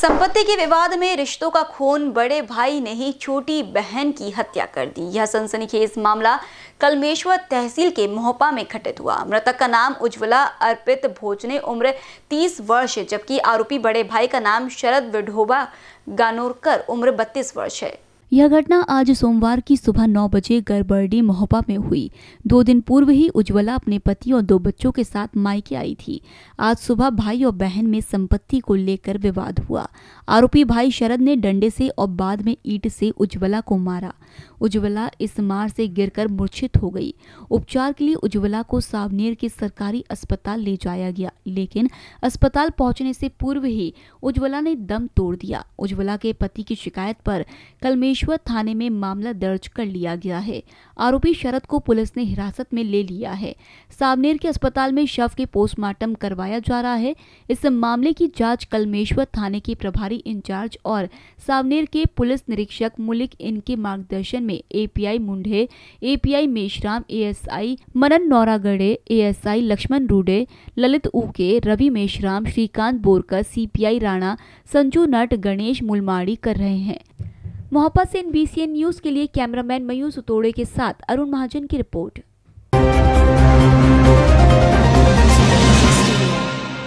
संपत्ति के विवाद में रिश्तों का खून बड़े भाई ने ही छोटी बहन की हत्या कर दी यह सनसनीखेज मामला कलमेश्वर तहसील के मोहपा में घटित हुआ मृतक का नाम उज्ज्वला अर्पित भोजने उम्र 30 वर्ष जबकि आरोपी बड़े भाई का नाम शरद विढोबा गानोरकर उम्र 32 वर्ष है यह घटना आज सोमवार की सुबह नौ बजे गरबर्डी मोहपा में हुई दो दिन पूर्व ही उज्ज्वला अपने पति और दो बच्चों के साथ मायके आई थी आज सुबह भाई और बहन में संपत्ति को लेकर विवाद हुआ आरोपी भाई शरद ने डंडे से और बाद में ईट से उज्ज्वला को मारा उज्ज्वला इस मार से गिरकर मूर्छित हो गई उपचार के लिए उज्ज्वला को सावनेर के सरकारी अस्पताल ले जाया गया लेकिन अस्पताल पहुंचने से पूर्व ही उज्ज्वला ने दम तोड़ दिया उज्ज्वला के पति की शिकायत पर कलमेश रिश्वत थाने में मामला दर्ज कर लिया गया है आरोपी शरद को पुलिस ने हिरासत में ले लिया है सावनेर के अस्पताल में शव के पोस्टमार्टम करवाया जा रहा है इस मामले की जांच कलमेश्वर थाने के प्रभारी इंचार्ज और सावनेर के पुलिस निरीक्षक मुलिक इनके मार्गदर्शन में API Munde API Meshram ASI Manan Nauragadhe ASI Laxman Rude Lalit Uke Ravi Meshram Shrikant Borkar CPI Rana Sanju Nat Ganesh Mulmadi कर रहे हैं मोहब्बत से एन न्यूज़ के लिए कैमरामैन मयूर सुतोड़े के साथ अरुण महाजन की रिपोर्ट